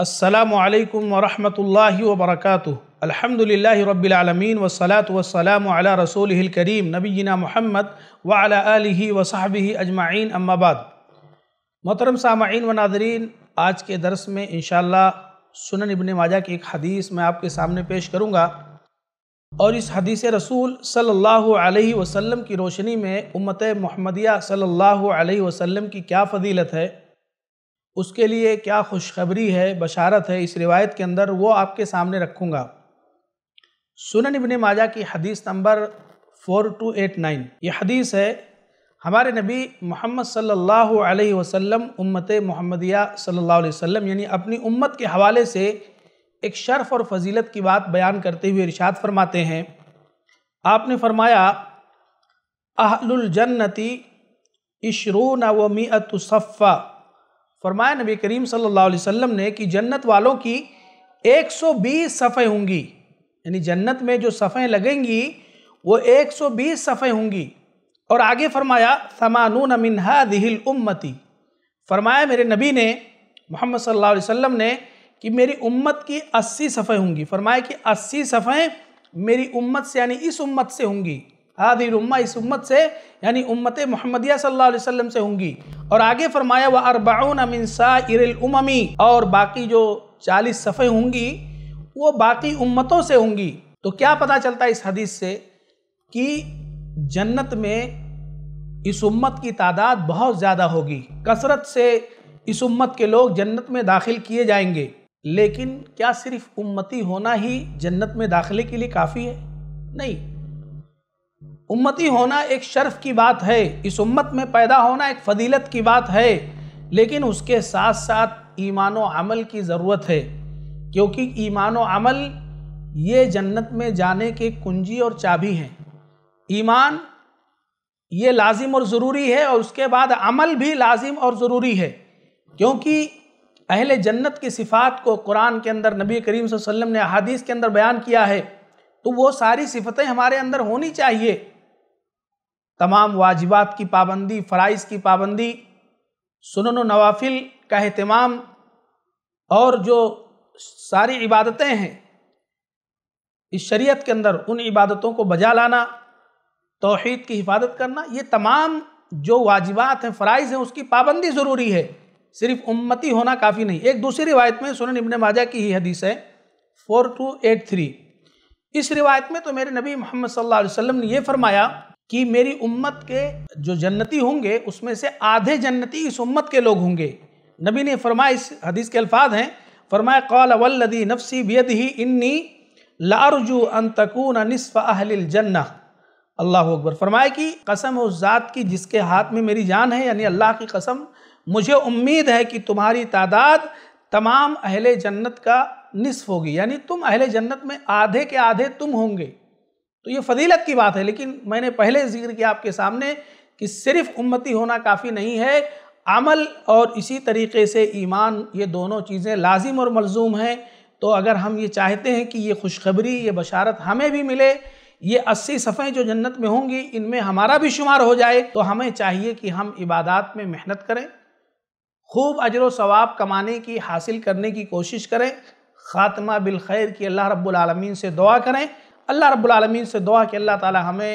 असलकम वरहमल वबरक अलहमदिल्ला रबालमीन वसलात वसलाम अला रसूल करीम नबीना महमद वाला वसाहबी अजमाइन अम्माबाद मोहतरम सामीन व नादरीन आज के दरस में इन सुनन इबन माजा की एक हदीस मैं आपके सामने पेश करूँगा और इस हदीस रसूल सल्लल्लाहु अलैहि वसल्लम की रोशनी में उम्मत महमदिया सल्लल्लाहु अलैहि वसल्लम की क्या फजीलत है उसके लिए क्या खुशखबरी है बशारत है इस रिवायत के अंदर वो आपके सामने रखूँगा सुनन इबन माजा की हदीस नंबर 4289 ये हदीस है हमारे नबी मोहम्मद सल्लल्लाहु अलैहि वसल्लम उम्मत मोहम्मदिया सल्लल्लाहु अलैहि वसल्लम यानी अपनी उम्मत के हवाले से एक शर्फ़ और फजीलत की बात बयान करते हुए इरशाद फरमाते हैं आपने फरमाया अहलुल जन्नति इशरू नवमी अतुसफ़ा फरमाया नबी करीम सल्लल्लाहु अलैहि वसल्लम ने कि जन्नत वालों की 120 सफ़े होंगी यानी जन्नत में जो सफ़ें लगेंगी वो 120 सफ़ें होंगी और आगे फरमाया समानून मिनहा दिल उम्मती फरमाया मेरे नबी ने मोहम्मद सल्लल्लाहु अलैहि वसल्लम ने कि मेरी उम्मत की अस्सी सफ़ें होंगी फरमाया कि अस्सी सफ़ें मेरी उम्मत से यानी इस उम्मत से होंगी हादिर उम्मा इस उम्मत से यानी उम्मत मोहम्मदिया सल्लल्लाहु अलैहि वसल्लम से होंगी और आगे फरमाया वह अरबाउन अमिन उममी और बाकी जो चालीस सफ़े होंगी वो बाकी उम्मतों से होंगी तो क्या पता चलता है इस हदीस से कि जन्नत में इस उम्मत की तादाद बहुत ज़्यादा होगी कसरत से इस उम्मत के लोग जन्नत में दाखिल किए जाएंगे लेकिन क्या सिर्फ उम्मती होना ही जन्नत में दाखिले के लिए काफ़ी है नहीं उम्मती होना एक शर्फ की बात है इस उम्मत में पैदा होना एक फ़दीलत की बात है लेकिन उसके साथ साथ ईमान अमल की ज़रूरत है क्योंकि ईमान अमल ये जन्नत में जाने की कुंजी और चाबी हैं ईमान ये लाजिम और ज़रूरी है और उसके बाद अमल भी लाजिम और ज़रूरी है क्योंकि अहले जन्नत की सिफ़ात को कुरान के अंदर नबी करीम वसल्लम ने अहादीस के अंदर बयान किया है तो वो सारी सिफतें हमारे अंदर होनी चाहिए तमाम वाजिबात की पाबंदी फ़राइज़ की पाबंदी सुनन नवाफिल का अहतमाम और जो सारी इबादतें हैं इस शरीयत के अंदर उन इबादतों को बजा लाना तोहहीद की हिफाजत करना ये तमाम जो वाजिबात हैं फ़राइज़ हैं उसकी पाबंदी ज़रूरी है सिर्फ उम्मती होना काफ़ी नहीं एक दूसरी रिवायत में सुनन इबन माजा की ही हदीस है फोर टू एट थ्री इस रिवायत में तो मेरे नबी मोहम्मद सल्लल्लाहु अलैहि वसल्लम ने यह फरमाया कि मेरी उम्मत के जो जन्नती होंगे उसमें से आधे जन्नती इस उम्मत के लोग होंगे नबी ने फरमाया इस हदीस के अल्फाज हैं फरमाया कौल वल्लदी नफसी बेद ही इन्नी लारजू अन तकून नसफ़ अहल जन्ना अल्लाह अकबर फरमाए कि कसम उस ज़ात की जिसके हाथ में मेरी जान है यानी अल्लाह की कसम मुझे उम्मीद है कि तुम्हारी तादाद तमाम अहले जन्नत का निसफ होगी यानी तुम अहले जन्नत में आधे के आधे तुम होंगे तो ये फजीलत की बात है लेकिन मैंने पहले जिक्र किया आपके सामने कि सिर्फ उम्मती होना काफ़ी नहीं है अमल और इसी तरीके से ईमान ये दोनों चीज़ें लाजिम और मलजूम हैं तो अगर हम ये चाहते हैं कि ये खुशखबरी ये बशारत हमें भी मिले ये अस्सी सफ़ें जो जन्नत में होंगी इनमें हमारा भी शुमार हो जाए तो हमें चाहिए कि हम इबादत में मेहनत करें खूब अजर सवाब कमाने की हासिल करने की कोशिश करें ख़ात्मा बिलखैर की अल्लाह रब्बुल रबालमीन से दुआ करें अल्लाह रब्लमीन से दुआ कि अल्लाह ताला हमें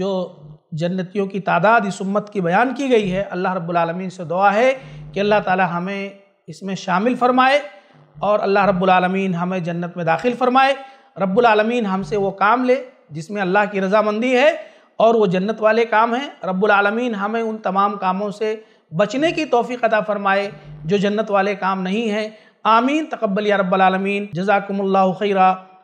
जो जन्नतियों की तादाद इस उम्मत की बयान की गई है अल्लाह रब्लमीन से दुआ है कि अल्लाह ताला हमें इसमें शामिल फरमाए और अल्लाह रब्लमीन हमें जन्नत में दाखिल फरमाए रब्लमीन हमसे वो काम ले जिसमें अल्लाह की रजामंदी है और वो जन्नत वाले काम हैं रब्लमीन हमें उन तमाम कामों से बचने की तोफ़ी अदा फरमाए जो जन्नत वाले काम नहीं हैं आमीन तकबल या रब्बालमीन जजाकम्ला खैरा